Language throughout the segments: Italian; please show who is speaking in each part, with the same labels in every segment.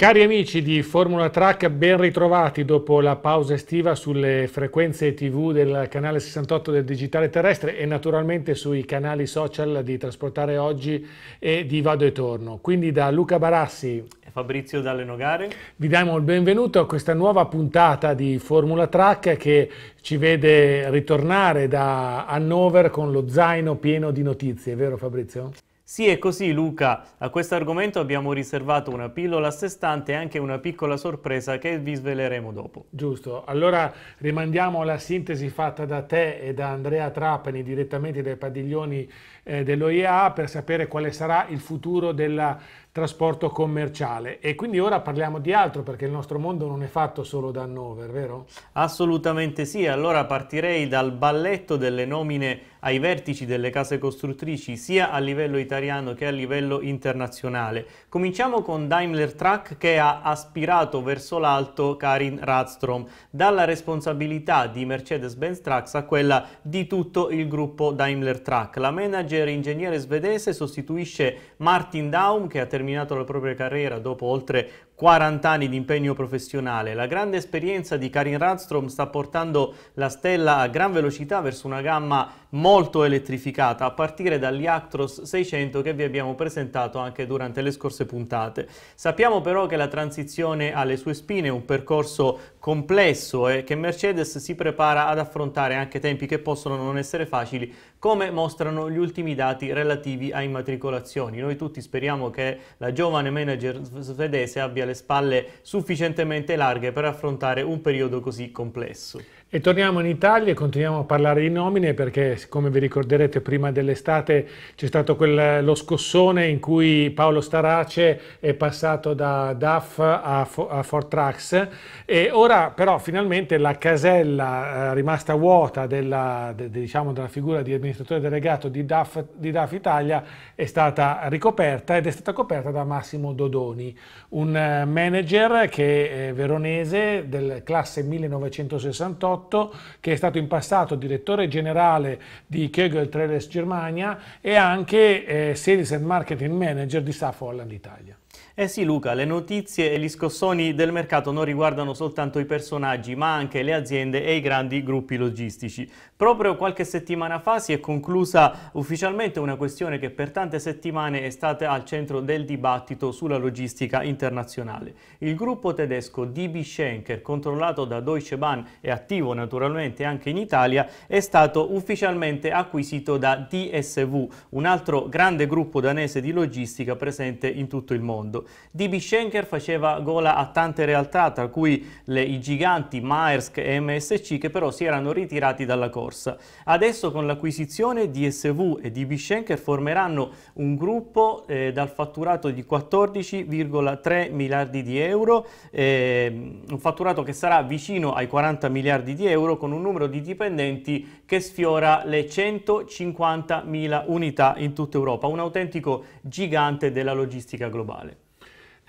Speaker 1: Cari amici di Formula Track, ben ritrovati dopo la pausa estiva sulle frequenze TV del canale 68 del Digitale Terrestre e naturalmente sui canali social di Trasportare Oggi e di Vado e Torno. Quindi da Luca Barassi e Fabrizio Dalle Nogare vi diamo il benvenuto a questa nuova puntata di Formula Track che ci vede ritornare da Hannover con lo zaino pieno di notizie, vero Fabrizio?
Speaker 2: Sì, è così Luca. A questo argomento abbiamo riservato una pillola a sé stante e anche una piccola sorpresa che vi sveleremo dopo. Giusto.
Speaker 1: Allora rimandiamo alla sintesi fatta da te e da Andrea Trapani direttamente dai padiglioni eh, dell'OIA per sapere quale sarà il futuro del trasporto commerciale. E quindi ora parliamo di altro perché il nostro mondo non è fatto solo da Hannover, vero?
Speaker 2: Assolutamente sì. Allora partirei dal balletto delle nomine ai vertici delle case costruttrici sia a livello italiano che a livello internazionale. Cominciamo con Daimler Truck che ha aspirato verso l'alto Karin Radstrom dalla responsabilità di Mercedes-Benz Trucks a quella di tutto il gruppo Daimler Truck. La manager ingegnere svedese sostituisce Martin Daum che ha terminato la propria carriera dopo oltre 40 anni di impegno professionale. La grande esperienza di Karin Radstrom sta portando la stella a gran velocità verso una gamma molto elettrificata, a partire dagli Actros 600 che vi abbiamo presentato anche durante le scorse puntate. Sappiamo però che la transizione alle sue spine è un percorso complesso e che Mercedes si prepara ad affrontare anche tempi che possono non essere facili, come mostrano gli ultimi dati relativi a immatricolazioni. Noi tutti speriamo che la giovane manager svedese abbia le spalle sufficientemente larghe per affrontare un periodo così complesso.
Speaker 1: E torniamo in Italia e continuiamo a parlare di nomine perché come vi ricorderete prima dell'estate c'è stato quel, lo scossone in cui Paolo Starace è passato da DAF a, a Fortrax e ora però finalmente la casella eh, rimasta vuota della, de, de, diciamo, della, figura di amministratore delegato di DAF, di DAF, Italia è stata ricoperta ed è stata coperta da Massimo Dodoni, un eh, manager che è veronese del classe 1968 Scotto, che è stato in passato direttore generale di Kegel Traders Germania e anche eh, Sales and Marketing Manager di Safo Holland Italia.
Speaker 2: Eh sì Luca, le notizie e gli scossoni del mercato non riguardano soltanto i personaggi, ma anche le aziende e i grandi gruppi logistici. Proprio qualche settimana fa si è conclusa ufficialmente una questione che per tante settimane è stata al centro del dibattito sulla logistica internazionale. Il gruppo tedesco DB Schenker, controllato da Deutsche Bahn e attivo naturalmente anche in Italia, è stato ufficialmente acquisito da DSV, un altro grande gruppo danese di logistica presente in tutto il mondo. DB Schenker faceva gola a tante realtà, tra cui le, i giganti Maersk e MSC, che però si erano ritirati dalla corsa. Adesso con l'acquisizione DSV e DB Schenker formeranno un gruppo eh, dal fatturato di 14,3 miliardi di euro, eh, un fatturato che sarà vicino ai 40 miliardi di euro con un numero di dipendenti che sfiora le 150 mila unità in tutta Europa, un autentico gigante della logistica globale.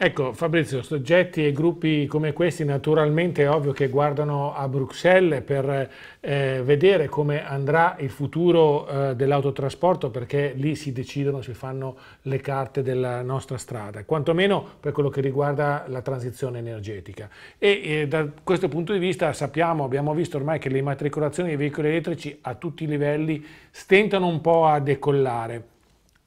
Speaker 1: Ecco Fabrizio, soggetti e gruppi come questi naturalmente è ovvio che guardano a Bruxelles per eh, vedere come andrà il futuro eh, dell'autotrasporto perché lì si decidono, si fanno le carte della nostra strada, quantomeno per quello che riguarda la transizione energetica. E eh, da questo punto di vista sappiamo, abbiamo visto ormai che le immatricolazioni dei veicoli elettrici a tutti i livelli stentano un po' a decollare.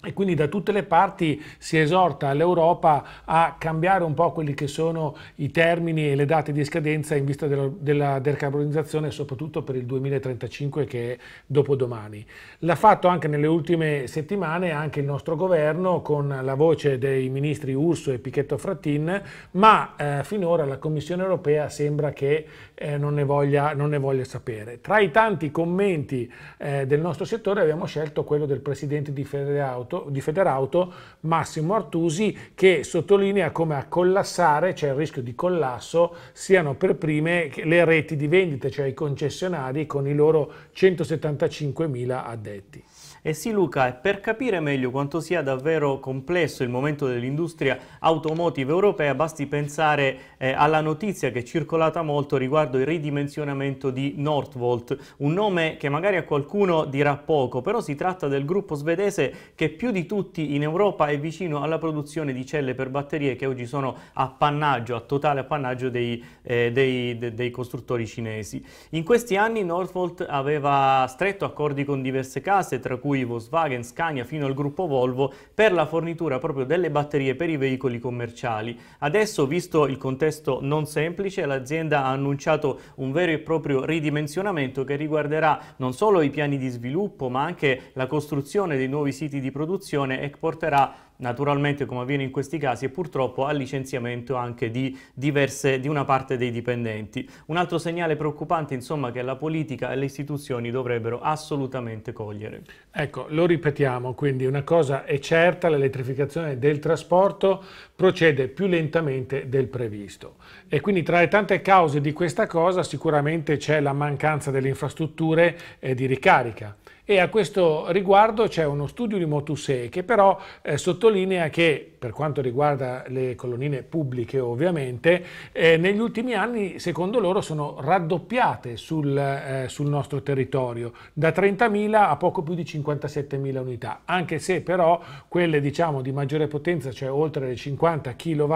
Speaker 1: E quindi da tutte le parti si esorta l'Europa a cambiare un po' quelli che sono i termini e le date di scadenza in vista della, della decarbonizzazione, soprattutto per il 2035 che è dopodomani. L'ha fatto anche nelle ultime settimane anche il nostro governo con la voce dei ministri Urso e Pichetto Frattin, ma eh, finora la Commissione europea sembra che eh, non, ne voglia, non, ne voglia, sapere. Tra i tanti commenti eh, del nostro settore abbiamo scelto quello del presidente di Federauto, di Federauto Massimo Artusi, che sottolinea come a collassare, cioè il rischio di collasso, siano per prime le reti di vendita, cioè i concessionari con i loro 175.000 addetti.
Speaker 2: E sì Luca, e per capire meglio quanto sia davvero complesso il momento dell'industria automotive europea basti pensare eh, alla notizia che è circolata molto riguardo il ridimensionamento di Northvolt, un nome che magari a qualcuno dirà poco, però si tratta del gruppo svedese che più di tutti in Europa è vicino alla produzione di celle per batterie che oggi sono appannaggio, a totale appannaggio dei, eh, dei, de, dei costruttori cinesi. In questi anni Northvolt aveva stretto accordi con diverse case, tra cui cui Volkswagen, Scania fino al gruppo Volvo per la fornitura proprio delle batterie per i veicoli commerciali. Adesso, visto il contesto non semplice, l'azienda ha annunciato un vero e proprio ridimensionamento che riguarderà non solo i piani di sviluppo ma anche la costruzione dei nuovi siti di produzione e porterà naturalmente come avviene in questi casi e purtroppo al licenziamento anche di, diverse, di una parte dei dipendenti. Un altro segnale preoccupante insomma che la politica e le istituzioni dovrebbero assolutamente cogliere. Ecco,
Speaker 1: lo ripetiamo, quindi una cosa è certa, l'elettrificazione del trasporto procede più lentamente del previsto e quindi tra le tante cause di questa cosa sicuramente c'è la mancanza delle infrastrutture eh, di ricarica e a questo riguardo c'è uno studio di Motusei che però eh, sottolinea che per quanto riguarda le colonnine pubbliche ovviamente, eh, negli ultimi anni secondo loro sono raddoppiate sul, eh, sul nostro territorio, da 30.000 a poco più di 57.000 unità, anche se però quelle diciamo, di maggiore potenza, cioè oltre le 50 kW,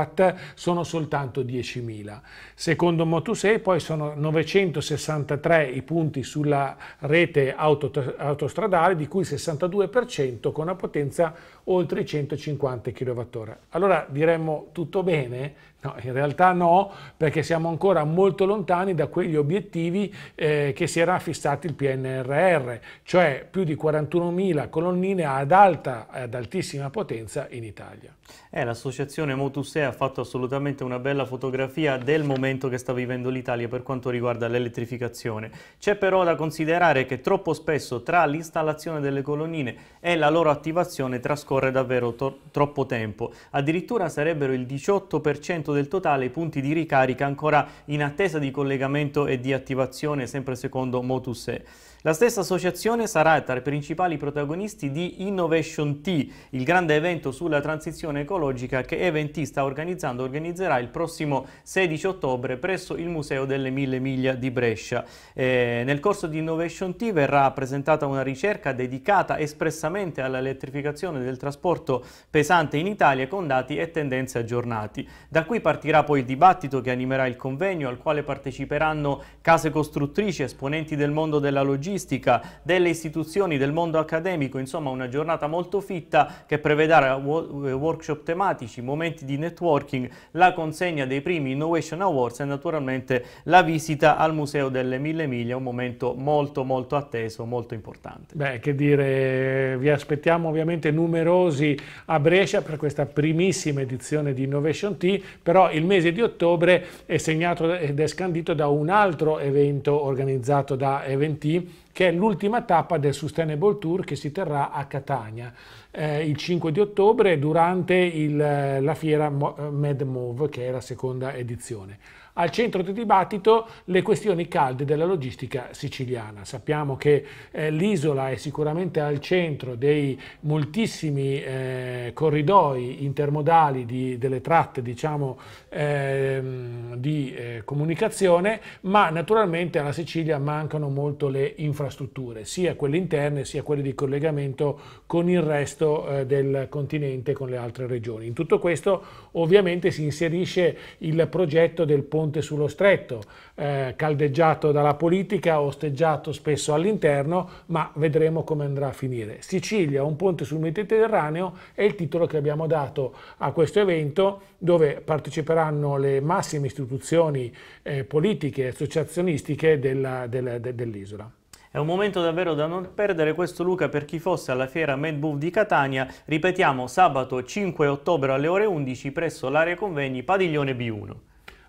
Speaker 1: sono soltanto 10.000. Secondo Motusei poi sono 963 i punti sulla rete auto, autostradale, di cui il 62% con una potenza oltre i 150 kW dottore. Allora diremmo tutto bene, No, in realtà no, perché siamo ancora molto lontani da quegli obiettivi eh, che si era fissati il PNRR, cioè più di 41.000 colonnine ad alta, ad altissima potenza in Italia.
Speaker 2: Eh, l'associazione Motusè ha fatto assolutamente una bella fotografia del momento che sta vivendo l'Italia per quanto riguarda l'elettrificazione. C'è però da considerare che troppo spesso tra l'installazione delle colonnine e la loro attivazione trascorre davvero troppo tempo. Addirittura sarebbero il 18% 40% del totale, i punti di ricarica ancora in attesa di collegamento e di attivazione sempre secondo Motus E. La stessa associazione sarà tra i principali protagonisti di Innovation T, il grande evento sulla transizione ecologica che Eventi sta organizzando organizzerà il prossimo 16 ottobre presso il Museo delle Mille Miglia di Brescia. Eh, nel corso di Innovation T verrà presentata una ricerca dedicata espressamente all'elettrificazione del trasporto pesante in Italia con dati e tendenze aggiornati. Da qui partirà poi il dibattito che animerà il convegno al quale parteciperanno case costruttrici, esponenti del mondo della logistica, artistica, delle istituzioni, del mondo accademico, insomma una giornata molto fitta che prevederà workshop tematici, momenti di networking, la consegna dei primi Innovation Awards e naturalmente la visita al Museo delle Mille Miglia, un momento molto molto atteso, molto importante.
Speaker 1: Beh, che dire, vi aspettiamo ovviamente numerosi a Brescia per questa primissima edizione di Innovation Tea, però il mese di ottobre è segnato ed è scandito da un altro evento organizzato da Eventi che è l'ultima tappa del Sustainable Tour che si terrà a Catania eh, il 5 di ottobre durante il, eh, la fiera eh, Mad Move, che è la seconda edizione al centro di dibattito le questioni calde della logistica siciliana. Sappiamo che eh, l'isola è sicuramente al centro dei moltissimi eh, corridoi intermodali di, delle tratte diciamo, ehm, di eh, comunicazione, ma naturalmente alla Sicilia mancano molto le infrastrutture, sia quelle interne sia quelle di collegamento con il resto eh, del continente, con le altre regioni. In tutto questo ovviamente si inserisce il progetto del ponte ponte sullo stretto, eh, caldeggiato dalla politica, osteggiato spesso all'interno, ma vedremo come andrà a finire. Sicilia, un ponte sul Mediterraneo è il titolo che abbiamo dato a questo evento dove parteciperanno le massime istituzioni eh, politiche e associazionistiche dell'isola. Dell dell
Speaker 2: è un momento davvero da non perdere questo Luca per chi fosse alla fiera MedBooth di Catania. Ripetiamo sabato 5 ottobre alle ore 11 presso l'area convegni padiglione B1.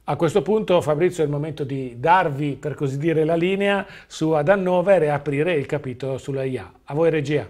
Speaker 1: A questo punto Fabrizio è il momento di darvi, per così dire, la linea su Ad Hannover e aprire il capitolo sulla IA. A voi regia.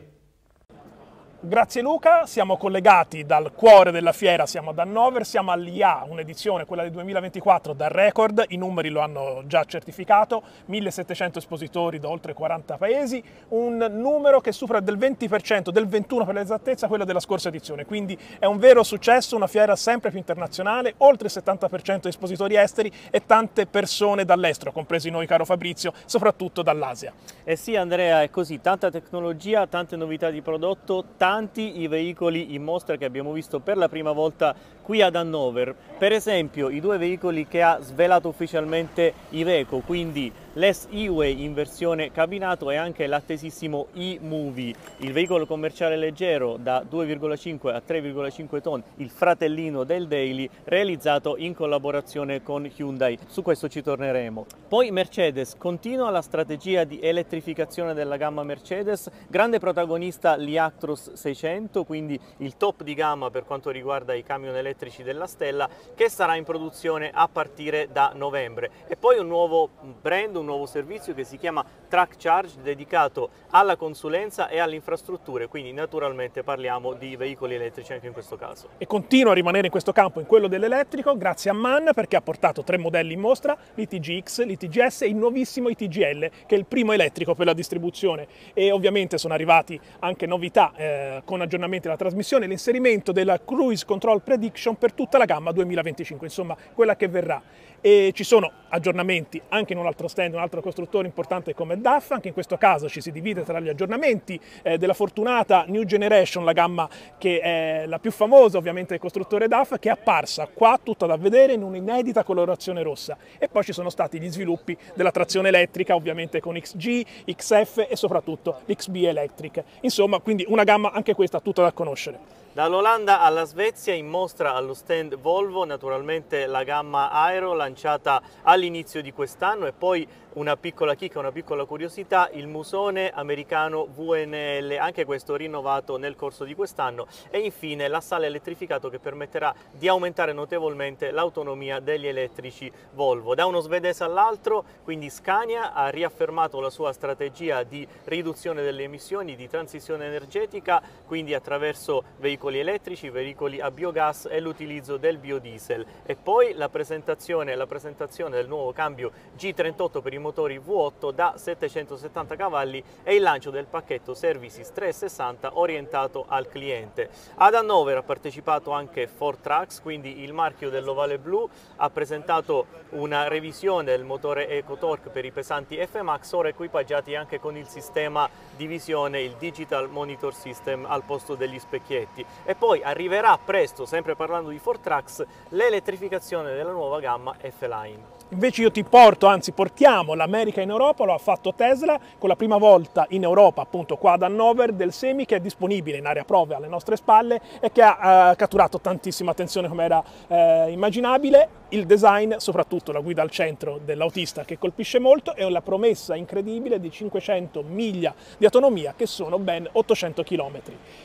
Speaker 3: Grazie Luca, siamo collegati dal cuore della fiera, siamo ad Hannover, siamo all'IA, un'edizione, quella del 2024, da record, i numeri lo hanno già certificato, 1700 espositori da oltre 40 paesi, un numero che supera del 20%, del 21% per l'esattezza, quello della scorsa edizione, quindi è un vero successo, una fiera sempre più internazionale, oltre il 70% di espositori esteri e tante persone dall'estero, compresi noi caro
Speaker 2: Fabrizio, soprattutto dall'Asia. Eh sì Andrea, è così, tanta tecnologia, tante novità di prodotto, tante tanti i veicoli in mostra che abbiamo visto per la prima volta qui ad Hannover. Per esempio i due veicoli che ha svelato ufficialmente Iveco, quindi l'S E-Way in versione cabinato e anche l'attesissimo E-Movie, il veicolo commerciale leggero da 2,5 a 3,5 ton, il fratellino del Daily, realizzato in collaborazione con Hyundai. Su questo ci torneremo. Poi Mercedes continua la strategia di elettrificazione della gamma Mercedes, grande protagonista l'Iactros 600, quindi il top di gamma per quanto riguarda i camion elettrici della Stella, che sarà in produzione a partire da novembre. E poi un nuovo brand, un nuovo servizio che si chiama Track Charge dedicato alla consulenza e alle infrastrutture, quindi naturalmente parliamo di veicoli elettrici anche in questo caso.
Speaker 3: E continua a rimanere in questo campo, in quello dell'elettrico, grazie a Mann perché ha portato tre modelli in mostra, l'ITGX, l'ITGS e il nuovissimo ITGL che è il primo elettrico per la distribuzione e ovviamente sono arrivati anche novità eh, con aggiornamenti alla trasmissione, l'inserimento della Cruise Control Prediction per tutta la gamma 2025, insomma quella che verrà e ci sono aggiornamenti anche in un altro stand, un altro costruttore importante come DAF, anche in questo caso ci si divide tra gli aggiornamenti eh, della fortunata New Generation, la gamma che è la più famosa ovviamente del costruttore DAF, che è apparsa qua tutta da vedere in un'inedita colorazione rossa e poi ci sono stati gli sviluppi della trazione elettrica ovviamente con XG, XF e soprattutto XB Electric, insomma quindi una gamma anche questa tutta da conoscere.
Speaker 2: Dall'Olanda alla Svezia in mostra allo stand Volvo naturalmente la gamma Aero lanciata all'inizio di quest'anno e poi una piccola chicca, una piccola curiosità, il musone americano VNL, anche questo rinnovato nel corso di quest'anno e infine l'assale elettrificato che permetterà di aumentare notevolmente l'autonomia degli elettrici Volvo. Da uno svedese all'altro, quindi Scania ha riaffermato la sua strategia di riduzione delle emissioni, di transizione energetica, quindi attraverso veicoli veicoli elettrici, veicoli a biogas e l'utilizzo del biodiesel e poi la presentazione, la presentazione del nuovo cambio G38 per i motori V8 da 770 cavalli e il lancio del pacchetto Services 360 orientato al cliente. Ad Hannover ha partecipato anche Ford Trucks, quindi il marchio dell'Ovale Blu, ha presentato una revisione del motore EcoTorque per i pesanti F-Max, ora equipaggiati anche con il sistema di visione, il Digital Monitor System al posto degli specchietti e poi arriverà presto, sempre parlando di Fortrax, l'elettrificazione della nuova gamma F-Line.
Speaker 3: Invece io ti porto, anzi portiamo l'America in Europa, lo ha fatto Tesla con la prima volta in Europa, appunto qua ad Hannover, del semi che è disponibile in area prove alle nostre spalle e che ha eh, catturato tantissima attenzione come era eh, immaginabile. Il design, soprattutto la guida al centro dell'autista che colpisce molto e la promessa incredibile di 500 miglia di autonomia che sono ben 800 km.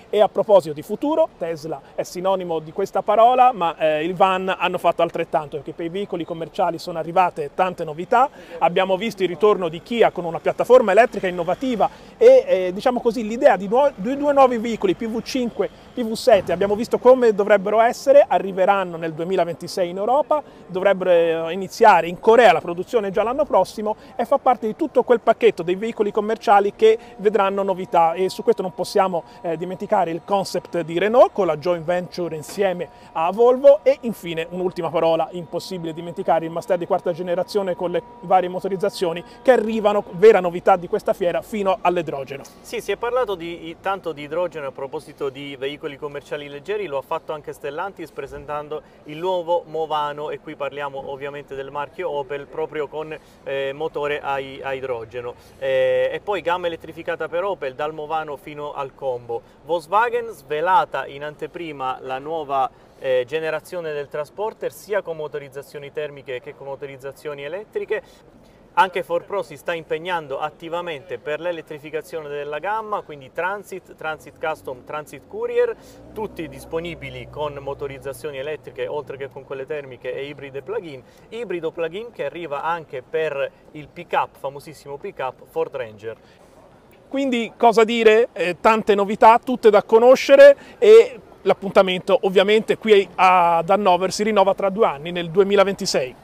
Speaker 3: E a proposito di futuro, Tesla è sinonimo di questa parola, ma eh, il van hanno fatto altrettanto perché per i veicoli commerciali sono arrivati arrivate tante novità, abbiamo visto il ritorno di Kia con una piattaforma elettrica innovativa e eh, diciamo così l'idea di, di due nuovi veicoli PV5, PV7, abbiamo visto come dovrebbero essere, arriveranno nel 2026 in Europa, dovrebbero eh, iniziare in Corea la produzione già l'anno prossimo e fa parte di tutto quel pacchetto dei veicoli commerciali che vedranno novità e su questo non possiamo eh, dimenticare il concept di Renault con la joint venture insieme a Volvo e infine un'ultima parola impossibile dimenticare il Master di quarta quarta generazione con le varie motorizzazioni che arrivano, vera novità di questa fiera, fino all'idrogeno.
Speaker 2: Sì, si è parlato di, tanto di idrogeno a proposito di veicoli commerciali leggeri, lo ha fatto anche Stellantis presentando il nuovo Movano e qui parliamo ovviamente del marchio Opel proprio con eh, motore a, a idrogeno. Eh, e poi gamma elettrificata per Opel dal Movano fino al Combo. Volkswagen svelata in anteprima la nuova eh, generazione del transporter sia con motorizzazioni termiche che con motorizzazioni elettriche. Anche ForPro si sta impegnando attivamente per l'elettrificazione della gamma, quindi Transit, Transit Custom, Transit Courier, tutti disponibili con motorizzazioni elettriche oltre che con quelle termiche e ibride plug-in. Ibrido plug-in che arriva anche per il pick-up, famosissimo pick-up Ford Ranger.
Speaker 3: Quindi cosa dire? Eh, tante novità, tutte da conoscere e l'appuntamento ovviamente qui ad Hannover si rinnova tra due anni, nel 2026.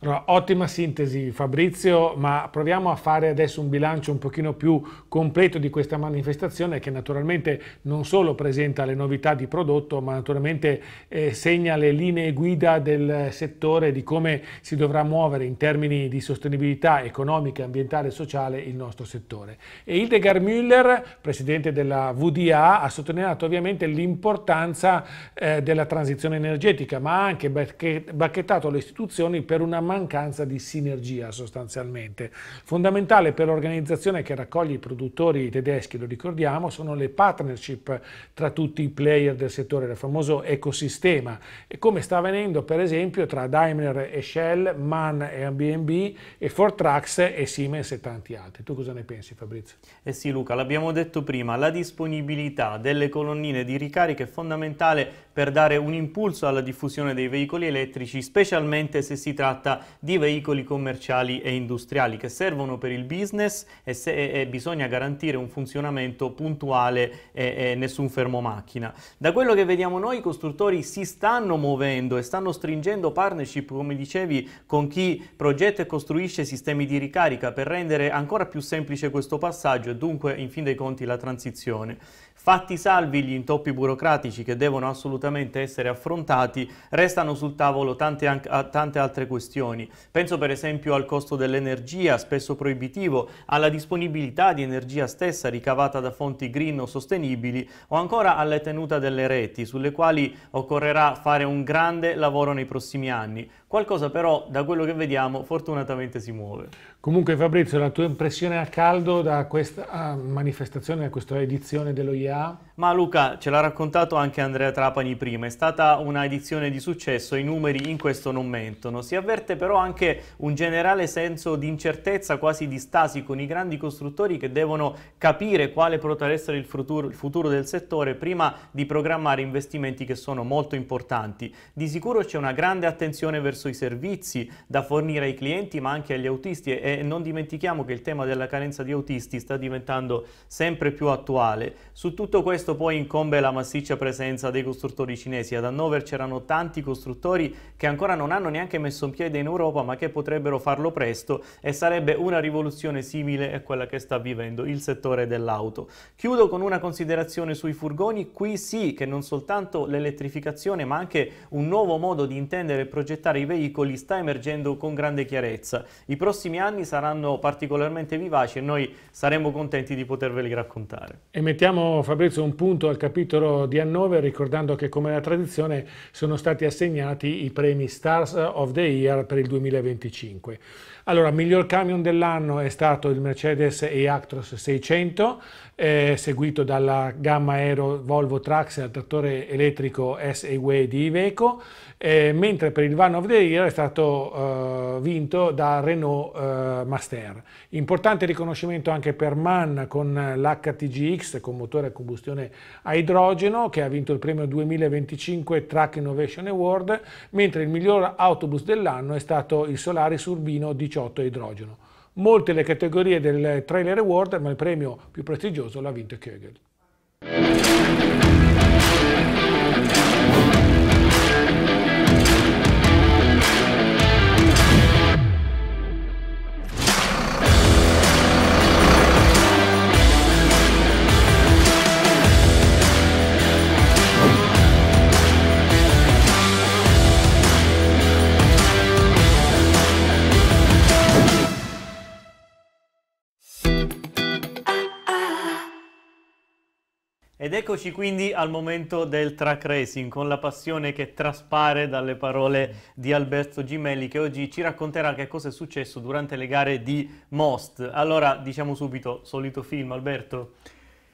Speaker 1: Allora, ottima sintesi Fabrizio, ma proviamo a fare adesso un bilancio un pochino più completo di questa manifestazione che naturalmente non solo presenta le novità di prodotto, ma naturalmente eh, segna le linee guida del settore di come si dovrà muovere in termini di sostenibilità economica, ambientale e sociale il nostro settore. E Hildegard Müller, presidente della VDA, ha sottolineato ovviamente l'importanza eh, della transizione energetica, ma ha anche bacchettato le istituzioni per una mancanza di sinergia sostanzialmente. Fondamentale per l'organizzazione che raccoglie i produttori tedeschi, lo ricordiamo, sono le partnership tra tutti i player del settore, il famoso ecosistema, e come sta avvenendo per esempio tra Daimler e Shell, MAN e Airbnb, e Fortrax
Speaker 2: e Siemens e tanti altri. Tu cosa ne pensi Fabrizio? Eh sì Luca, l'abbiamo detto prima, la disponibilità delle colonnine di ricarica è fondamentale per dare un impulso alla diffusione dei veicoli elettrici, specialmente se si tratta di veicoli commerciali e industriali che servono per il business e, se, e bisogna garantire un funzionamento puntuale e, e nessun fermo macchina. Da quello che vediamo noi i costruttori si stanno muovendo e stanno stringendo partnership, come dicevi, con chi progetta e costruisce sistemi di ricarica per rendere ancora più semplice questo passaggio e dunque in fin dei conti la transizione. Fatti salvi gli intoppi burocratici che devono assolutamente essere affrontati, restano sul tavolo tante, tante altre questioni. Penso per esempio al costo dell'energia, spesso proibitivo, alla disponibilità di energia stessa ricavata da fonti green o sostenibili o ancora alla tenuta delle reti, sulle quali occorrerà fare un grande lavoro nei prossimi anni. Qualcosa però, da quello che vediamo, fortunatamente si muove. Comunque
Speaker 1: Fabrizio, la tua impressione a caldo da questa ah, manifestazione, da questa edizione dell'OIA?
Speaker 2: Ma Luca, ce l'ha raccontato anche Andrea Trapani prima, è stata una edizione di successo, i numeri in questo non mentono. Si avverte però anche un generale senso di incertezza, quasi di stasi, con i grandi costruttori che devono capire quale potrà essere il futuro, il futuro del settore prima di programmare investimenti che sono molto importanti. Di sicuro c'è una grande attenzione verso verso i servizi da fornire ai clienti ma anche agli autisti e non dimentichiamo che il tema della carenza di autisti sta diventando sempre più attuale. Su tutto questo poi incombe la massiccia presenza dei costruttori cinesi. Ad Hannover c'erano tanti costruttori che ancora non hanno neanche messo un piede in Europa ma che potrebbero farlo presto e sarebbe una rivoluzione simile a quella che sta vivendo il settore dell'auto. Chiudo con una considerazione sui furgoni, qui sì che non soltanto l'elettrificazione ma anche un nuovo modo di intendere e progettare i veicoli sta emergendo con grande chiarezza. I prossimi anni saranno particolarmente vivaci e noi saremo contenti di poterveli raccontare.
Speaker 1: E mettiamo Fabrizio un punto al capitolo di Hannover ricordando che come la tradizione sono stati assegnati i premi Stars of the Year per il 2025. Allora, miglior camion dell'anno è stato il Mercedes E-Actros 600, eh, seguito dalla gamma aero Volvo Trax al trattore elettrico S-Way di Iveco, eh, mentre per il Van of the Year è stato eh, vinto da Renault eh, Master. Importante riconoscimento anche per MAN con l'HTGX con motore a combustione a idrogeno che ha vinto il premio 2025 Truck Innovation Award, mentre il miglior autobus dell'anno è stato il Solaris Urbino 18 18 idrogeno. Molte le categorie del trailer award, ma il premio più prestigioso l'ha vinto Kegel.
Speaker 2: Eccoci quindi al momento del track racing con la passione che traspare dalle parole di Alberto Gimelli che oggi ci racconterà che cosa è successo durante le gare di Most. Allora diciamo subito, solito film Alberto.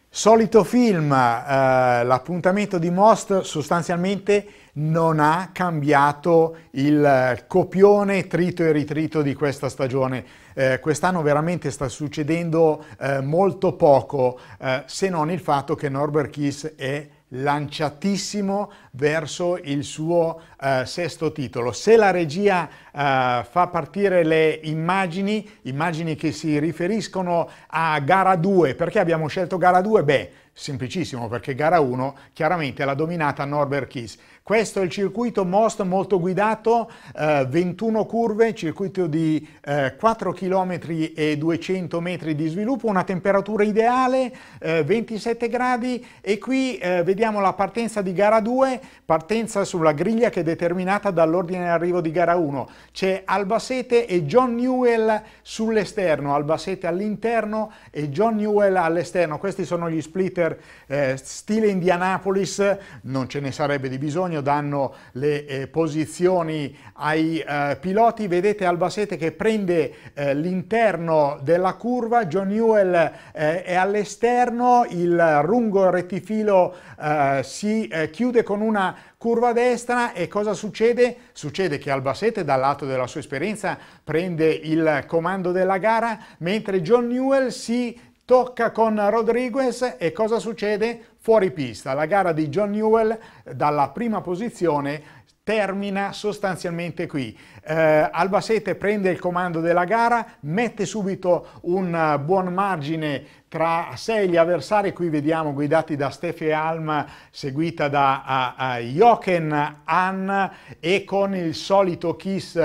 Speaker 4: Solito film, eh, l'appuntamento di Most sostanzialmente non ha cambiato il eh, copione trito e ritrito di questa stagione. Eh, quest'anno veramente sta succedendo eh, molto poco, eh, se non il fatto che Norbert Kiss è lanciatissimo verso il suo eh, sesto titolo. Se la regia eh, fa partire le immagini, immagini che si riferiscono a gara 2, perché abbiamo scelto gara 2? Beh, semplicissimo, perché gara 1 chiaramente l'ha dominata Norbert Kiss. Questo è il circuito Most molto guidato, eh, 21 curve, circuito di eh, 4 km e 200 metri di sviluppo, una temperatura ideale, eh, 27 gradi e qui eh, vediamo la partenza di gara 2, partenza sulla griglia che è determinata dall'ordine d'arrivo di gara 1. C'è Albacete e John Newell sull'esterno, Albacete all'interno e John Newell all'esterno. Questi sono gli splitter eh, stile Indianapolis, non ce ne sarebbe di bisogno Cattaneo danno le eh, posizioni ai eh, piloti, vedete Albacete che prende eh, l'interno della curva, John Newell eh, è all'esterno, il lungo rettifilo eh, si eh, chiude con una curva destra e cosa succede? Succede che Albacete dal lato della sua esperienza prende il comando della gara mentre John Newell si tocca con Rodriguez e cosa succede? Fuori pista, la gara di John Newell eh, dalla prima posizione termina sostanzialmente qui. Eh, Albacete prende il comando della gara, mette subito un eh, buon margine tra sé e gli avversari, qui vediamo guidati da Steffi Alma, seguita da a, eh, a Jochen Han e con il solito kiss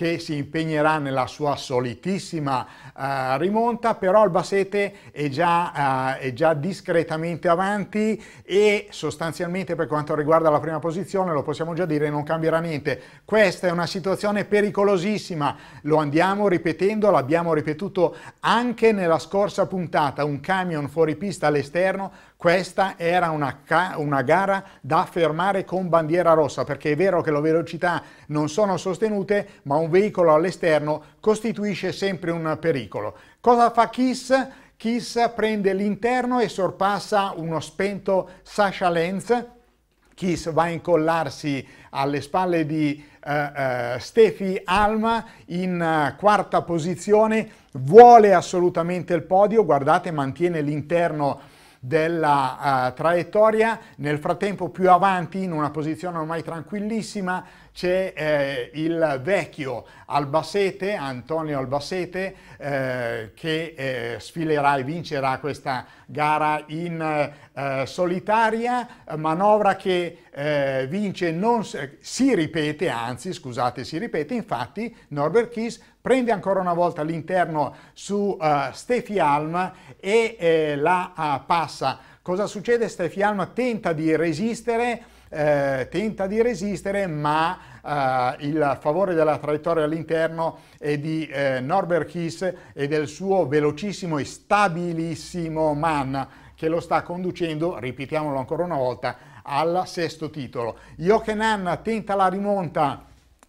Speaker 4: che si impegnerà nella sua solitissima uh, rimonta, però Albacete è già, uh, è già discretamente avanti e sostanzialmente per quanto riguarda la prima posizione, lo possiamo già dire, non cambierà niente. Questa è una situazione pericolosissima, lo andiamo ripetendo, l'abbiamo ripetuto anche nella scorsa puntata, un camion fuori pista all'esterno questa era una, ca- una, gara da fermare con bandiera rossa perché è vero che le velocità non sono sostenute ma un veicolo all'esterno costituisce sempre un pericolo. Cosa fa Kiss? Kiss prende l'interno e sorpassa uno spento Sasha Lenz. Kiss va a incollarsi alle spalle di Uh, eh, uh, eh, Stefi Alma in uh, quarta posizione, vuole assolutamente il podio, guardate mantiene l'interno della uh, traiettoria, nel frattempo più avanti in una posizione ormai tranquillissima c'è eh, il vecchio Albacete, Antonio Albacete, eh, che eh, sfilerà e vincerà questa gara in eh, solitaria, manovra che eh, vince, non, si ripete, anzi scusate, si ripete, infatti Norbert Kiss prende ancora una volta l'interno su uh, Steffi Alm e la uh, passa. Cosa succede? Steffi Alm tenta di resistere, eh, tenta di resistere ma eh, il favore della traiettoria all'interno è di eh, Norbert Kiss e del suo velocissimo e stabilissimo Mann che lo sta conducendo, ripetiamolo ancora una volta, al sesto titolo. Jokenan tenta la rimonta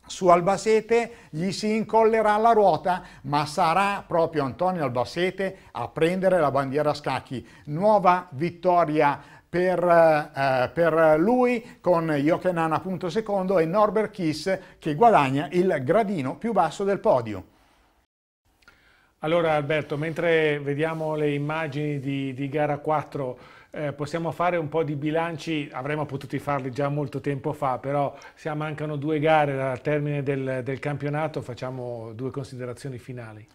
Speaker 4: su Albacete gli si incollerà la ruota, ma sarà proprio Antonio Albacete a prendere la bandiera a scacchi. Nuova vittoria per, eh, eh, per lui con Jokenan appunto secondo e Norbert Kiss che guadagna il gradino più basso del podio.
Speaker 1: Allora Alberto, mentre vediamo le immagini di, di gara 4, eh, possiamo fare un po' di bilanci, avremmo potuto farli già molto tempo fa, però se mancano due gare
Speaker 4: al termine del, del campionato facciamo due considerazioni finali.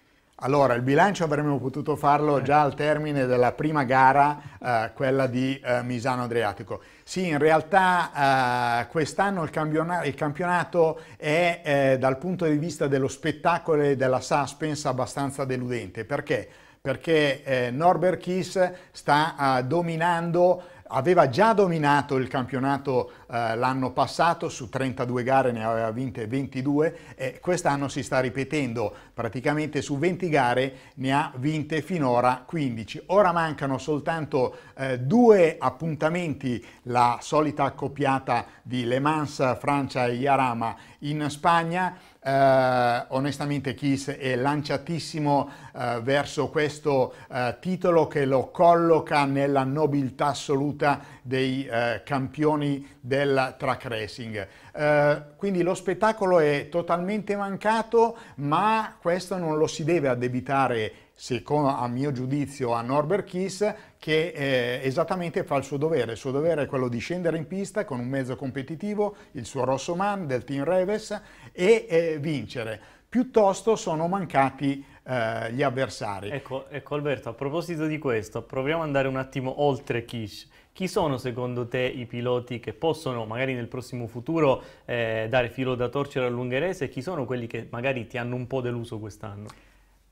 Speaker 4: Allora, il bilancio avremmo potuto farlo eh. già al termine della prima gara, eh, quella di eh, Misano Adriatico. Sì, in realtà eh, quest'anno il, il, campionato è eh, dal punto di vista dello spettacolo e della suspense abbastanza deludente. Perché? Perché eh, Norbert Kiss sta dominando aveva già dominato il campionato eh, l'anno passato, su 32 gare ne aveva vinte 22 e quest'anno si sta ripetendo, praticamente su 20 gare ne ha vinte finora 15. Ora mancano soltanto eh, due appuntamenti, la solita accoppiata di Le Mans, Francia e Yarama in Spagna, eh, onestamente Kiss è lanciatissimo eh, verso questo eh, titolo che lo colloca nella nobiltà assoluta dei eh, campioni del del track racing. Eh, quindi lo spettacolo è totalmente mancato, ma questo non lo si deve addebitare secondo, a mio giudizio a Norbert Kiss che eh, esattamente fa il suo dovere. Il suo dovere è quello di scendere in pista con un mezzo competitivo, il suo Rosso Man del team Reves,
Speaker 2: e eh, vincere. Piuttosto sono mancati eh, gli avversari. Ecco, ecco Alberto, a proposito di questo, proviamo ad andare un attimo oltre Kish chi sono secondo te i piloti che possono magari nel prossimo futuro eh, dare filo da torcere all'ungherese e chi sono quelli che magari ti hanno un po' deluso quest'anno?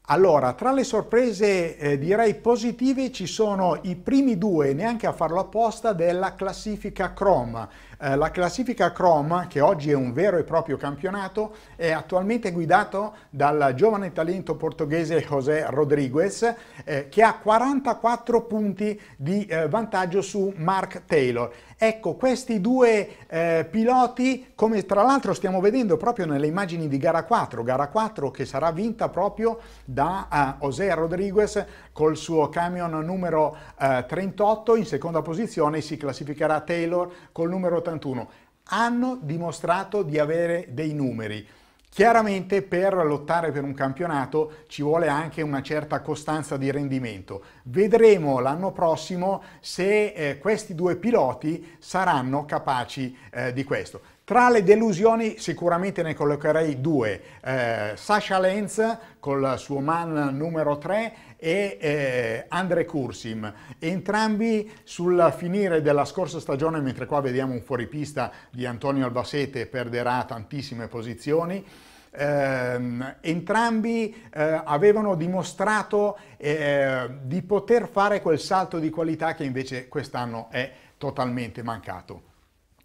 Speaker 4: Allora, tra le sorprese eh, direi positive ci sono i primi due, neanche a farlo apposta, della classifica Chrome. Eh, la classifica Chrome, che oggi è un vero e proprio campionato, è attualmente guidato dal giovane talento portoghese José Rodriguez, eh, che ha 44 punti di eh, vantaggio su Mark Taylor. Ecco, questi due eh, piloti, come tra l'altro stiamo vedendo proprio nelle immagini di gara 4, gara 4 che sarà vinta proprio da eh, José Rodriguez col suo camion numero 38, in seconda posizione si classificherà Taylor col numero 38 1941 hanno dimostrato di avere dei numeri. Chiaramente per lottare per un campionato ci vuole anche una certa costanza di rendimento. Vedremo l'anno prossimo se eh, questi due piloti saranno capaci eh, di questo. Tra le delusioni sicuramente ne collocherei due, eh, Sasha Lenz col suo man numero 3 e eh, Andre Kursim, entrambi sul finire della scorsa stagione, mentre qua vediamo un fuoripista di Antonio Albacete perderà tantissime posizioni, ehm, entrambi eh, avevano dimostrato eh, di poter fare quel salto di qualità che invece quest'anno è totalmente mancato.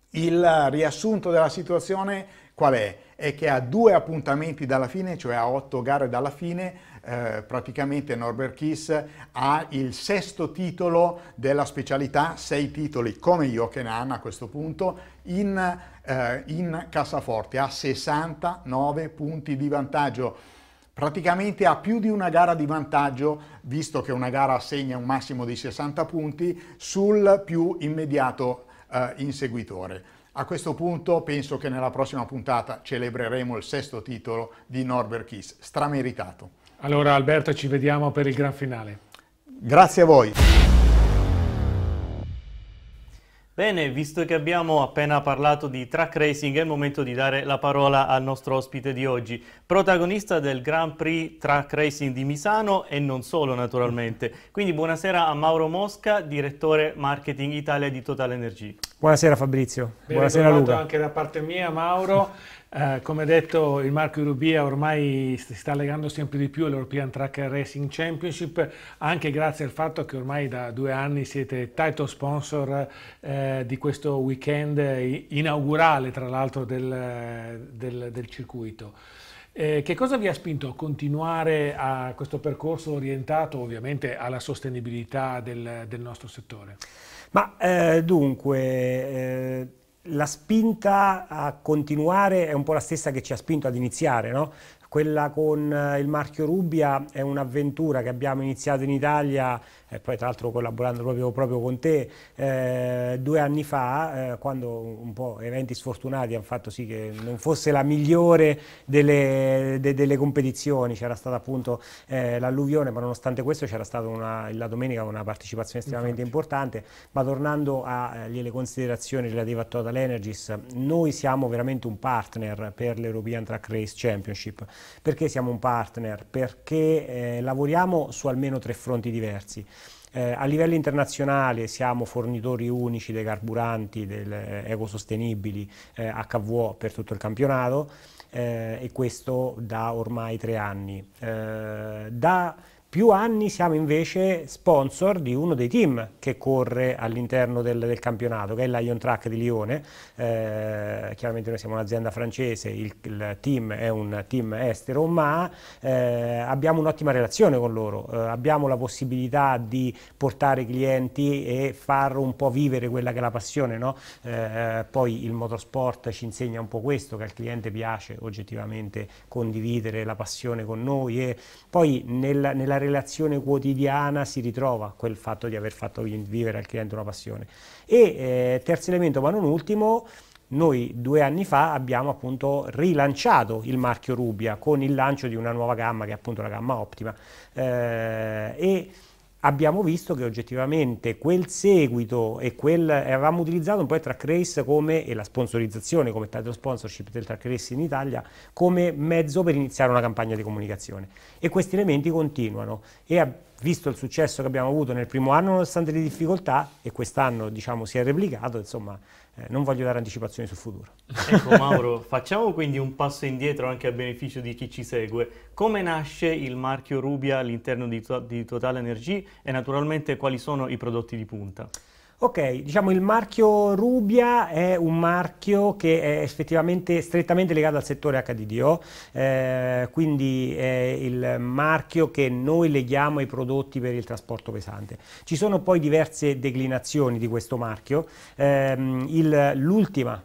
Speaker 4: Il riassunto della situazione qual è? È che a due appuntamenti dalla fine, cioè a otto gare dalla fine, eh, praticamente Norbert Kiss ha il sesto titolo della specialità, sei titoli come Jokenan a questo punto, in, eh, in cassaforte, ha 69 punti di vantaggio praticamente ha più di una gara di vantaggio, visto che una gara assegna un massimo di 60 punti, sul più immediato eh, inseguitore. A questo punto penso che nella prossima puntata celebreremo il sesto titolo di Norbert Kiss, strameritato.
Speaker 1: Allora Alberto ci vediamo per il gran finale.
Speaker 4: Grazie a voi.
Speaker 2: Bene, visto che abbiamo appena parlato di track racing, è il momento di dare la parola al nostro ospite di oggi, protagonista del Grand Prix Track Racing di Misano e non solo naturalmente. Quindi buonasera a Mauro Mosca, direttore marketing Italia di Total Energy.
Speaker 5: Buonasera Fabrizio, Bene, buonasera Luca.
Speaker 2: anche da parte mia Mauro. Eh,
Speaker 1: come detto, il marchio Rubia ormai si sta legando sempre di più all'European Track Racing Championship, anche grazie al fatto che ormai da due anni siete title sponsor eh, di questo weekend inaugurale, tra l'altro, del, del, del, circuito. Eh, che cosa vi ha spinto a continuare a questo percorso orientato ovviamente alla sostenibilità del, del nostro settore? Ma eh,
Speaker 5: dunque eh, la spinta a continuare è un po' la stessa che ci ha spinto ad iniziare, no? Quella con eh, il marchio Rubbia è un'avventura che abbiamo iniziato in Italia e poi tra l'altro collaborando proprio, proprio, con te, eh, due anni fa, eh, quando un po' eventi sfortunati hanno fatto sì che non fosse la migliore delle, de, delle competizioni, c'era stata appunto eh, l'alluvione, ma nonostante questo c'era stata una, la domenica una partecipazione estremamente Infatti. importante, ma tornando alle eh, considerazioni relative a Total Energies, noi siamo veramente un partner per l'European Track Race Championship, perché siamo un partner? Perché eh, lavoriamo su almeno tre fronti diversi. Eh, a livello internazionale siamo fornitori unici dei carburanti del, eh, ecosostenibili eh, HVO per tutto il campionato eh, e questo da ormai tre anni. Eh, da più anni siamo invece sponsor di uno dei team che corre all'interno del, del, campionato, che è l'Ion Track di Lione. Eh, chiaramente noi siamo un'azienda francese, il, il, team è un team estero, ma eh, abbiamo un'ottima relazione con loro, eh, abbiamo la possibilità di portare clienti e far un po' vivere quella che è la passione. No? Eh, poi il motorsport ci insegna un po' questo, che al cliente piace oggettivamente condividere la passione con noi e poi nel, nella relazione quotidiana si ritrova quel fatto di aver fatto vivere al cliente una passione. E eh, terzo elemento, ma non ultimo, noi due anni fa abbiamo appunto rilanciato il marchio Rubia con il lancio di una nuova gamma che è appunto la gamma Optima. Eh, abbiamo visto che oggettivamente quel seguito e quel avevamo utilizzato un po' il track race come e la sponsorizzazione come title sponsorship del track race in Italia come mezzo per iniziare una campagna di comunicazione e questi elementi continuano e visto il successo che abbiamo avuto nel primo anno nonostante le difficoltà e quest'anno diciamo si è replicato insomma eh, non voglio dare anticipazioni sul futuro. Ecco
Speaker 2: Mauro, facciamo quindi un passo indietro anche a beneficio di chi ci segue. Come nasce il marchio Rubia all'interno di, to- di Total Energy e naturalmente quali sono i prodotti di punta?
Speaker 5: Ok, diciamo il marchio Rubia è un marchio che è effettivamente strettamente legato al settore HDDO, eh, quindi è il marchio che noi leghiamo ai prodotti per il trasporto pesante. Ci sono poi diverse declinazioni di questo marchio, eh, l'ultima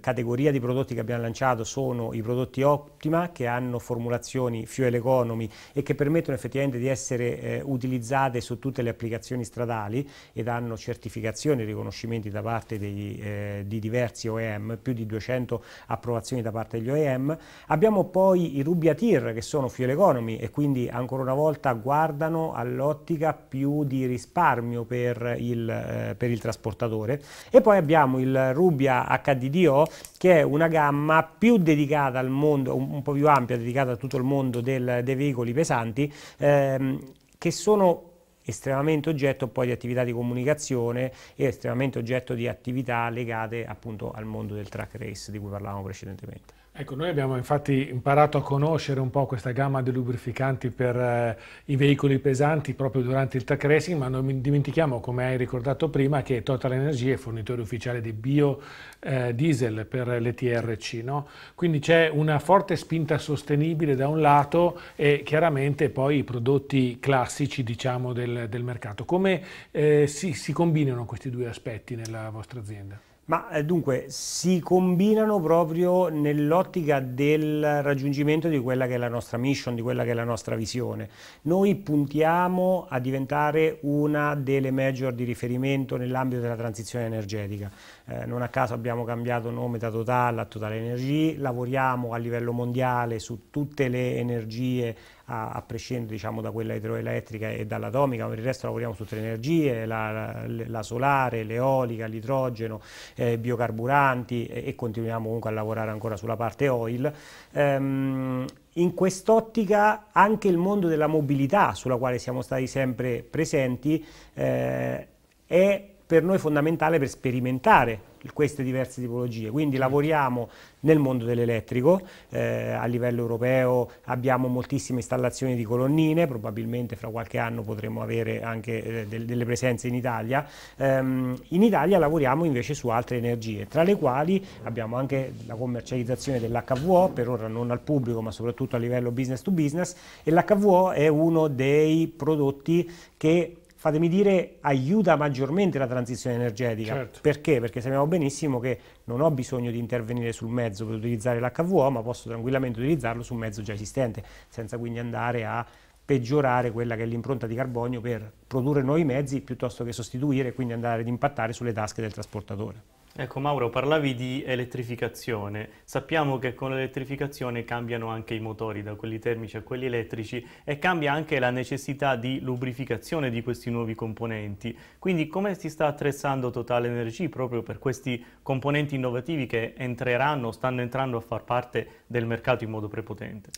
Speaker 5: categoria di prodotti che abbiamo lanciato sono i prodotti Optima che hanno formulazioni fuel economy e che permettono effettivamente di essere eh, utilizzate su tutte le applicazioni stradali ed hanno certificato certificazioni e riconoscimenti da parte degli, eh, di diversi OEM, più di 200 approvazioni da parte degli OEM. Abbiamo poi i Rubbia Tir che sono fuel economy e quindi ancora una volta guardano all'ottica più di risparmio per il, eh, per il trasportatore. E poi abbiamo il Rubia HDDO che è una gamma più dedicata al mondo, un, un po' più ampia, dedicata a tutto il mondo del, dei veicoli pesanti, ehm, che sono estremamente oggetto poi di attività di comunicazione e estremamente oggetto di attività legate appunto al mondo del track race di cui parlavamo precedentemente.
Speaker 1: Ecco, noi abbiamo infatti imparato a conoscere un po' questa gamma di lubrificanti per eh, i veicoli pesanti proprio durante il track racing, ma non dimentichiamo, come hai ricordato prima, che Total Energy è fornitore ufficiale di biodiesel eh, per l'ETRC. No? Quindi c'è una forte spinta sostenibile da un lato e chiaramente poi i prodotti classici diciamo, del, del mercato. Come eh, si, si combinano questi due aspetti nella vostra azienda? Ma eh, dunque si combinano proprio nell'ottica
Speaker 5: del raggiungimento di quella che è la nostra mission, di quella che è la nostra visione. Noi puntiamo a diventare una delle major di riferimento nell'ambito della transizione energetica. Eh, non a caso abbiamo cambiato nome da Total a Total Energy, lavoriamo a livello mondiale su tutte le energie a, a prescindere diciamo, da quella idroelettrica e dall'atomica, per il resto lavoriamo su tre energie, la, la, la solare, l'eolica, l'idrogeno, eh, biocarburanti e, e, continuiamo comunque a lavorare ancora sulla parte oil. Ehm, in quest'ottica anche il mondo della mobilità, sulla quale siamo stati sempre presenti, eh, è per noi fondamentale per sperimentare queste diverse tipologie. Quindi lavoriamo nel mondo dell'elettrico, eh, a livello europeo abbiamo moltissime installazioni di colonnine, probabilmente fra qualche anno potremo avere anche eh, del, delle presenze in Italia. Um, in Italia lavoriamo invece su altre energie, tra le quali abbiamo anche la commercializzazione dell'HVO, per ora non al pubblico ma soprattutto a livello business to business, e l'HVO è uno dei prodotti che fatemi dire, aiuta maggiormente la transizione energetica. Certo. Perché? Perché sappiamo benissimo che non ho bisogno di intervenire sul mezzo per utilizzare l'HVO, ma posso tranquillamente utilizzarlo su un mezzo già esistente, senza quindi andare a peggiorare quella che è l'impronta di carbonio per produrre nuovi mezzi piuttosto che sostituire e quindi andare ad impattare sulle tasche del trasportatore.
Speaker 2: Ecco Mauro, parlavi di elettrificazione. Sappiamo che con l'elettrificazione cambiano anche i motori, da quelli termici a quelli elettrici, e cambia anche la necessità di lubrificazione di questi nuovi componenti. Quindi come si sta attrezzando Total Energy proprio per questi componenti innovativi che entreranno, stanno entrando a far parte del mercato in modo prepotente?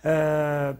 Speaker 5: Eh,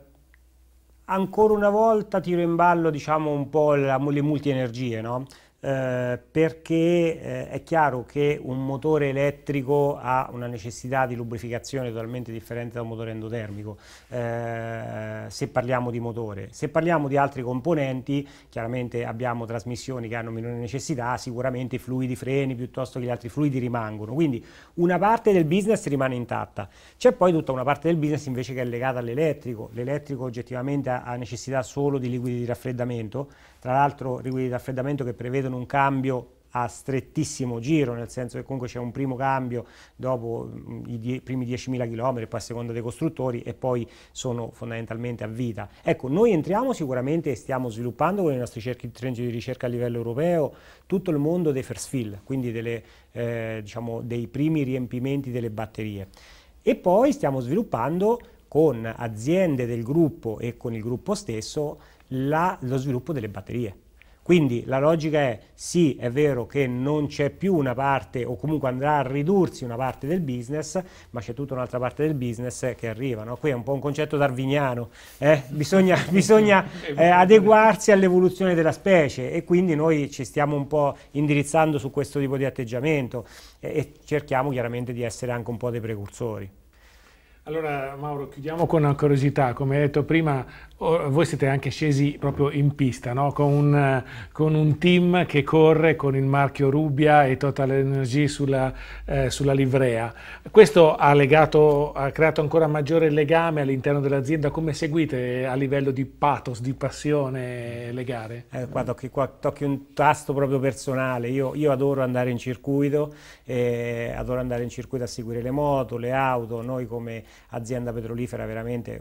Speaker 5: ancora una volta tiro in ballo diciamo, un po' la, le energie, no? Eh, perché eh, è chiaro che un motore elettrico ha una necessità di lubrificazione totalmente differente da un motore endotermico, eh, se parliamo di motore. Se parliamo di altri componenti, chiaramente abbiamo trasmissioni che hanno minore necessità, sicuramente i fluidi freni piuttosto che gli altri fluidi rimangono, quindi una parte del business rimane intatta. C'è poi tutta una parte del business invece che è legata all'elettrico, l'elettrico oggettivamente ha, ha necessità solo di liquidi di raffreddamento, tra l'altro rigidi di raffreddamento che prevedono un cambio a strettissimo giro, nel senso che comunque c'è un primo cambio dopo mm, i die, primi 10.000 km, poi a seconda dei costruttori e poi sono fondamentalmente a vita. Ecco, noi entriamo sicuramente e stiamo sviluppando con i nostri cerchi, di ricerca a livello europeo tutto il mondo dei first fill, quindi delle, eh, diciamo, dei primi riempimenti delle batterie. E poi stiamo sviluppando con aziende del gruppo e con il gruppo stesso la, lo sviluppo delle batterie. Quindi la logica è sì, è vero che non c'è più una parte o comunque andrà a ridursi una parte del business, ma c'è tutta un'altra parte del business che arriva. No? Qui è un po' un concetto darwiniano, eh? bisogna, bisogna eh, adeguarsi all'evoluzione della specie e quindi noi ci stiamo un po' indirizzando su questo tipo di atteggiamento e, e cerchiamo chiaramente di essere anche un po' dei precursori.
Speaker 1: Allora Mauro, chiudiamo con una curiosità, come hai detto prima, voi siete anche scesi proprio in pista, no? con, un, con, un, team che corre con il marchio Rubia e Total Energy sulla, eh, sulla livrea. Questo ha, legato, ha, creato ancora maggiore legame all'interno dell'azienda, come seguite a livello di pathos, di passione le gare? Eh, qua, tocchi, qua tocchi, un tasto proprio personale, io, io
Speaker 5: adoro andare in circuito, eh, adoro andare in circuito a seguire le moto, le auto, noi come azienda petrolifera veramente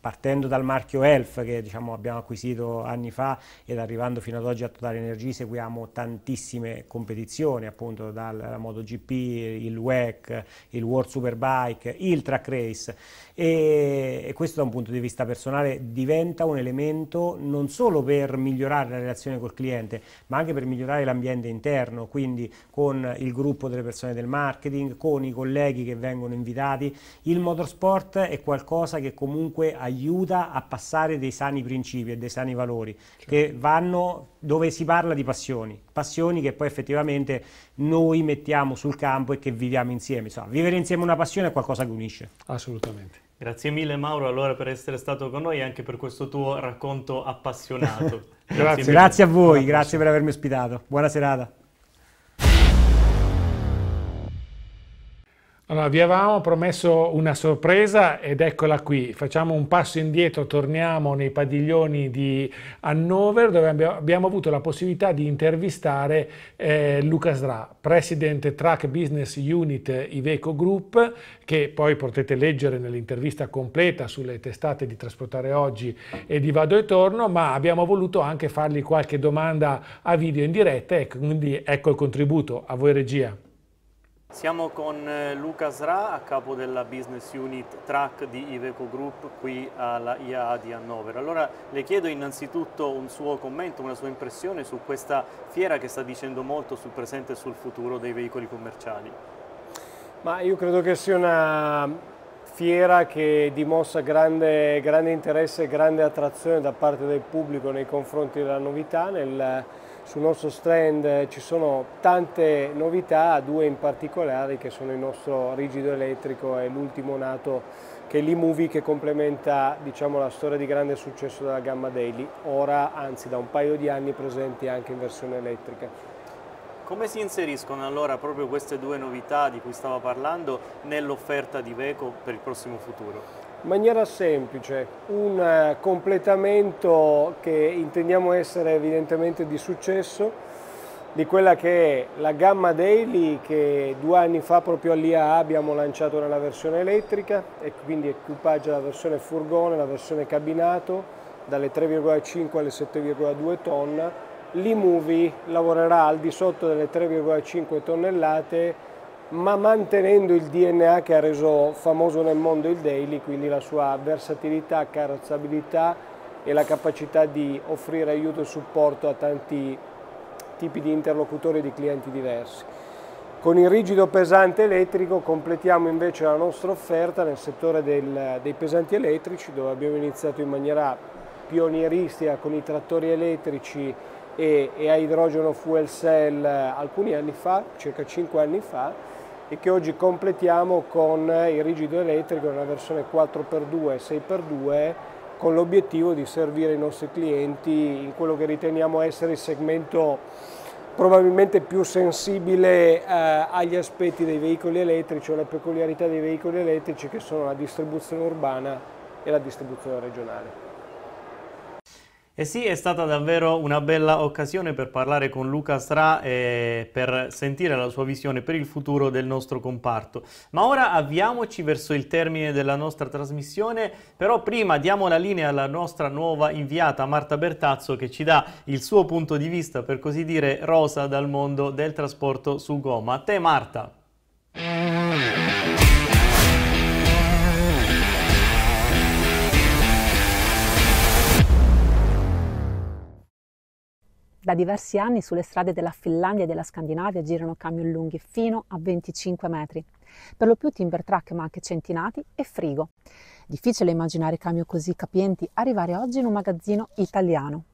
Speaker 5: partendo dal marchio ELF che diciamo, abbiamo acquisito anni fa ed arrivando fino ad oggi a Total Energy seguiamo tantissime competizioni appunto dalla MotoGP, il WEC, il World Superbike, il Track Race e, e questo da un punto di vista personale diventa un elemento non solo per migliorare la relazione col cliente ma anche per migliorare l'ambiente interno quindi con il gruppo delle persone del marketing, con i colleghi che vengono invitati, il motor sport è qualcosa che comunque aiuta a passare dei sani principi e dei sani valori, certo. che vanno dove si parla di passioni, passioni che poi effettivamente noi mettiamo sul campo e che viviamo insieme. Insomma, vivere insieme una passione è qualcosa che unisce. Assolutamente.
Speaker 2: Grazie mille Mauro allora per essere stato con noi e anche per questo tuo racconto appassionato. grazie, grazie, grazie a voi, grazie
Speaker 5: per avermi ospitato. Buona serata.
Speaker 1: Allora, vi avevamo promesso una sorpresa ed eccola qui. Facciamo un passo indietro, torniamo nei padiglioni di Hannover dove abbiamo avuto la possibilità di intervistare eh, Lucas Dra, President Track Business Unit Iveco Group, che poi potete leggere nell'intervista completa sulle testate di Trasportare Oggi e di Vado e Torno, ma abbiamo voluto anche fargli qualche domanda a video in diretta e quindi ecco il contributo a voi regia.
Speaker 2: Siamo con eh, Luca Sra, a capo della business unit track di Iveco Group qui alla IAA di Hannover. Allora le chiedo innanzitutto un suo commento, una sua impressione su questa fiera che sta dicendo molto sul presente e sul futuro dei veicoli commerciali.
Speaker 6: Ma io credo che sia una fiera che dimostra grande, grande interesse e grande attrazione da parte del pubblico nei confronti della novità, nel, sul nostro stand eh, ci sono tante novità, due in particolare che sono il nostro rigido elettrico e l'ultimo nato che è l'e-movie che complementa diciamo, la storia di grande successo della gamma Daily, ora anzi da un paio di anni presenti anche in versione elettrica.
Speaker 2: Come si inseriscono allora proprio queste due novità di cui stavo parlando nell'offerta di Veco per il prossimo futuro?
Speaker 6: In maniera semplice, un eh, completamento che intendiamo essere evidentemente di successo di quella che è la gamma daily che due anni fa proprio all'IAA abbiamo lanciato nella versione elettrica e quindi equipaggia la versione furgone, la versione cabinato dalle 3,5 alle 7,2 tonna. L'e-Movie lavorerà al di sotto delle 3,5 tonnellate ma mantenendo il DNA che ha reso famoso nel mondo il daily, quindi la sua versatilità, carrozzabilità e la capacità di offrire aiuto e supporto a tanti tipi di interlocutori e di clienti diversi. Con il rigido pesante elettrico completiamo invece la nostra offerta nel settore del, dei pesanti elettrici dove abbiamo iniziato in maniera pionieristica con i trattori elettrici e, e a idrogeno fuel cell eh, alcuni anni fa, circa 5 anni fa, e che oggi completiamo con il rigido elettrico una versione 4x2 e 6x2 con l'obiettivo di servire i nostri clienti in quello che riteniamo essere il segmento probabilmente più sensibile eh, agli aspetti dei veicoli elettrici o alle peculiarità dei veicoli elettrici che sono la distribuzione urbana e la distribuzione regionale.
Speaker 2: E eh sì, è stata davvero una bella occasione per parlare con Luca Stra e per sentire la sua visione per il futuro del nostro comparto. Ma ora avviamoci verso il termine della nostra trasmissione, però prima diamo la linea alla nostra nuova inviata Marta Bertazzo che ci dà il suo punto di vista, per così dire, rosa dal mondo del trasporto su gomma. A te Marta!
Speaker 7: Da diversi anni sulle strade della Finlandia e della Scandinavia girano camion lunghi fino a 25 metri, per lo più timber truck ma anche centinati e frigo. Difficile immaginare camion così capienti arrivare oggi in un magazzino italiano.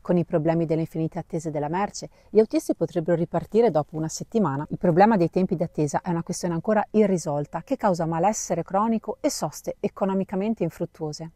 Speaker 7: Con i problemi delle infinite attese della merce, gli autisti potrebbero ripartire dopo una settimana. Il problema dei tempi di attesa è una questione ancora irrisolta che causa malessere cronico e soste economicamente infruttuose.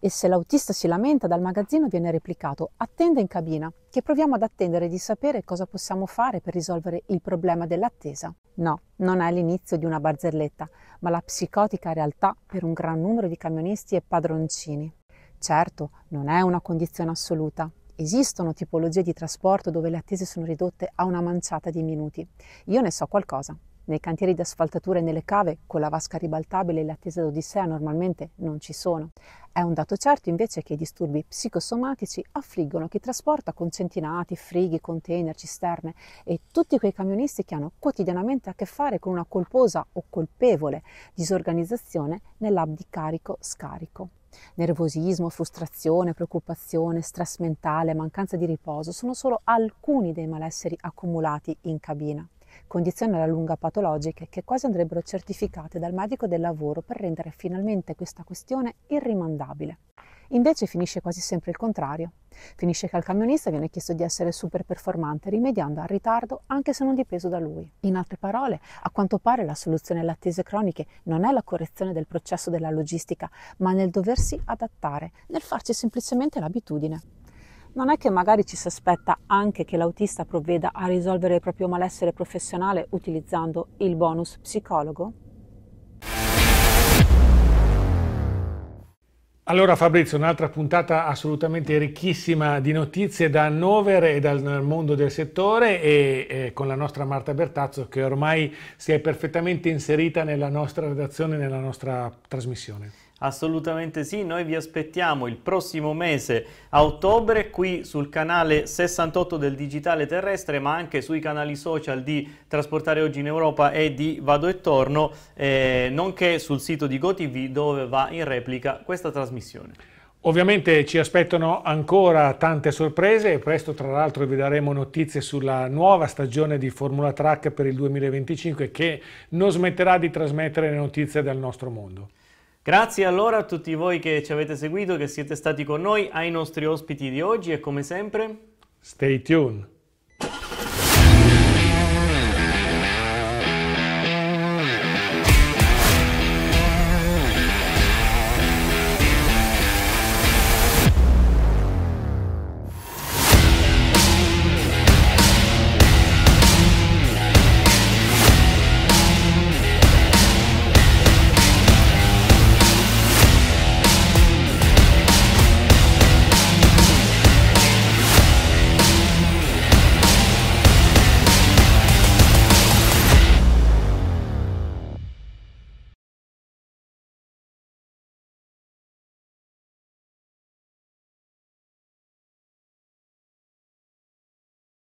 Speaker 7: E se l'autista si lamenta dal magazzino viene replicato attenda in cabina, che proviamo ad attendere di sapere cosa possiamo fare per risolvere il problema dell'attesa. No, non è l'inizio di una barzelletta, ma la psicotica realtà per un gran numero di camionisti e padroncini. Certo, non è una condizione assoluta, esistono tipologie di trasporto dove le attese sono ridotte a una manciata di minuti. Io ne so qualcosa. Nei cantieri di asfaltatura e nelle cave, con la vasca ribaltabile e l'attesa d'odissea normalmente non ci sono. È un dato certo invece che i disturbi psicosomatici affliggono chi trasporta con centinati, frighi, container, cisterne e tutti quei camionisti che hanno quotidianamente a che fare con una colposa o colpevole disorganizzazione nell'hub di carico-scarico. Nervosismo, frustrazione, preoccupazione, stress mentale, mancanza di riposo sono solo alcuni dei malesseri accumulati in cabina condizioni alla lunga patologiche che quasi andrebbero certificate dal medico del lavoro per rendere finalmente questa questione irrimandabile. Invece finisce quasi sempre il contrario. Finisce che al camionista viene chiesto di essere super performante rimediando al ritardo anche se non dipeso da lui. In altre parole, a quanto pare la soluzione alle attese croniche non è la correzione del processo della logistica, ma nel doversi adattare, nel farci semplicemente l'abitudine non è che magari ci si aspetta anche che l'autista provveda a risolvere il proprio malessere professionale utilizzando il bonus psicologo?
Speaker 1: Allora Fabrizio, un'altra puntata assolutamente ricchissima di notizie da Hannover e dal mondo del settore e, e, con la nostra Marta Bertazzo che ormai si è perfettamente inserita nella nostra redazione, nella nostra
Speaker 6: trasmissione.
Speaker 2: Assolutamente sì, noi vi aspettiamo il prossimo mese a ottobre qui sul canale 68 del Digitale Terrestre ma anche sui canali social di Trasportare Oggi in Europa e di Vado e Torno eh, nonché sul sito di GoTV dove va in replica questa trasmissione.
Speaker 1: Ovviamente ci aspettano ancora tante sorprese e presto tra l'altro vi daremo notizie sulla nuova stagione di Formula Track per il 2025 che non smetterà di trasmettere le notizie del nostro mondo.
Speaker 2: Grazie allora a tutti voi che ci avete seguito, che siete stati con noi, ai nostri ospiti di oggi e come sempre...
Speaker 1: Stay tuned!